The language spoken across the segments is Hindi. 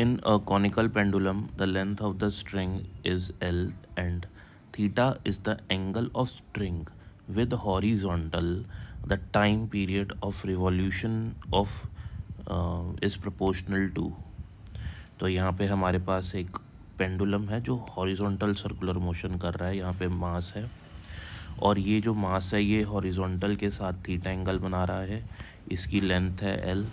In a conical pendulum, the length of the string is L and theta is the angle of string with horizontal. The time period of revolution of uh, is proportional to. तो यहाँ पे हमारे पास एक पेंडुलम है जो हॉरिजॉन्टल सर्कुलर मोशन कर रहा है यहाँ पे मास है और ये जो मास है ये हॉरिजॉन्टल के साथ थीटा एंगल बना रहा है इसकी लेंथ है एल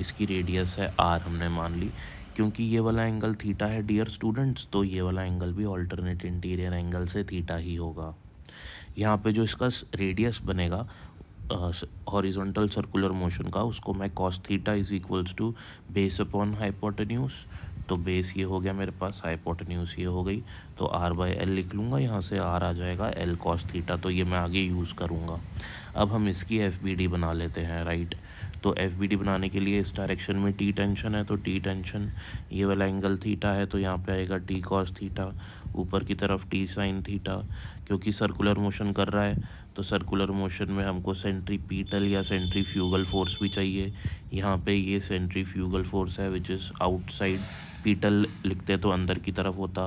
इसकी रेडियस है आर हमने मान ली क्योंकि ये वाला एंगल थीटा है डियर स्टूडेंट्स तो ये वाला एंगल भी ऑल्टरनेट इंटीरियर एंगल से थीटा ही होगा यहाँ पे जो इसका रेडियस बनेगा हॉरिजॉन्टल सर्कुलर मोशन का उसको मैं cos theta is equals to base upon hypotenuse तो बेस ये हो गया मेरे पास हाइपोटन्यूस ये हो गई तो आर बाई एल लिख लूँगा यहाँ से आर आ जाएगा एल कॉस थीटा तो ये मैं आगे यूज़ करूँगा अब हम इसकी एफ बी डी बना लेते हैं राइट तो एफ बी डी बनाने के लिए इस डायरेक्शन में टी टेंशन है तो टी टेंशन ये वाला एंगल थीटा है तो यहाँ पे आएगा टी कॉस थीटा ऊपर की तरफ टी साइन थीटा क्योंकि सर्कुलर मोशन कर रहा है तो सर्कुलर मोशन में हमको सेंट्री पीटल या सेंट्री फ्यूगल फोर्स भी चाहिए यहाँ पे ये सेंट्री फ्यूगल फोर्स है विच इज़ आउटसाइड पीटल लिखते तो अंदर की तरफ होता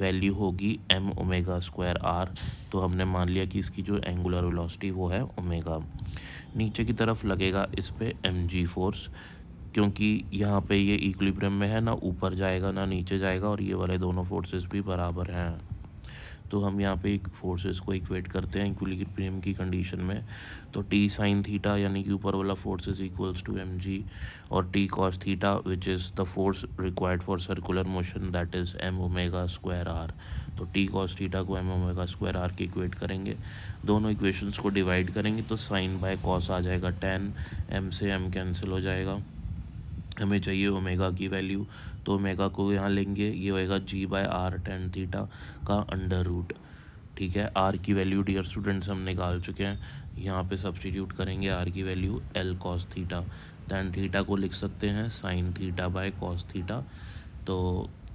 वैल्यू होगी एम ओमेगा स्क्वायर आर तो हमने मान लिया कि इसकी जो एंगुलर वेलोसिटी वो है ओमेगा नीचे की तरफ लगेगा इस पर एम जी फोर्स क्योंकि यहाँ पे ये इक्विलिब्रियम में है ना ऊपर जाएगा ना नीचे जाएगा और ये वाले दोनों फोर्सेस भी बराबर हैं तो हम यहाँ पे एक फोर्सेस को इक्वेट करते हैं प्रेम की कंडीशन में तो टी साइन थीटा यानी कि ऊपर वाला forces equals to M G और T cos theta which is the force required for circular motion that is M omega square R तो टी कॉस थीटा को एम ओमेगा स्क्वायर आर के इक्वेट करेंगे दोनों इक्वेशंस को डिवाइड करेंगे तो साइन बाय कॉस आ जाएगा टेन एम से एम कैंसिल हो जाएगा हमें चाहिए ओमेगा की वैल्यू तो ओमेगा को यहाँ लेंगे ये होएगा G by R tan theta का अंडर रूट ठीक है आर की वैल्यू डियर स्टूडेंट्स हम निकाल चुके हैं यहाँ पे सब्सटीट्यूट करेंगे आर की value L cos theta then theta को लिख सकते हैं sine theta by cos theta तो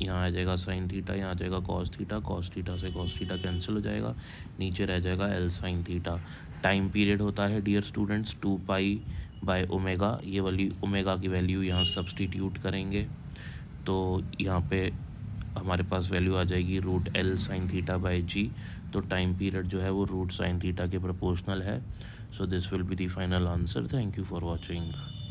यहाँ आ जाएगा साइन थीटा यहाँ आ जाएगा कॉस थीटा कॉस थीटा से कॉस थीटा कैंसिल हो जाएगा नीचे रह जाएगा L sine theta time period होता है dear students two pi by omega ये वाली ओमेगा की वैल्यू यहाँ सब्सटीट्यूट करेंगे तो यहाँ पे हमारे पास वैल्यू आ जाएगी root L sine theta by G तो टाइम पीरियड जो है वो रूट साइन थीटा के प्रोपोर्शनल है so this will be the final answer thank you for watching